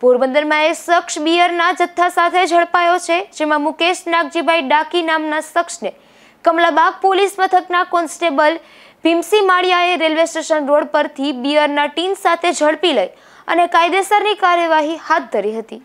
પોરબંદરમાં એ શખ્સ બિયરના જથ્થા સાથે ઝડપાયો છે જેમાં મુકેશ નાગજીભાઈ ડાકી નામના શખ્સને કમલાબાગ પોલીસ મથકના કોન્સ્ટેબલ ભીમસિંહ માળિયાએ રેલવે સ્ટેશન રોડ પરથી બિયરના ટીન સાથે ઝડપી લઈ અને કાયદેસરની કાર્યવાહી હાથ ધરી હતી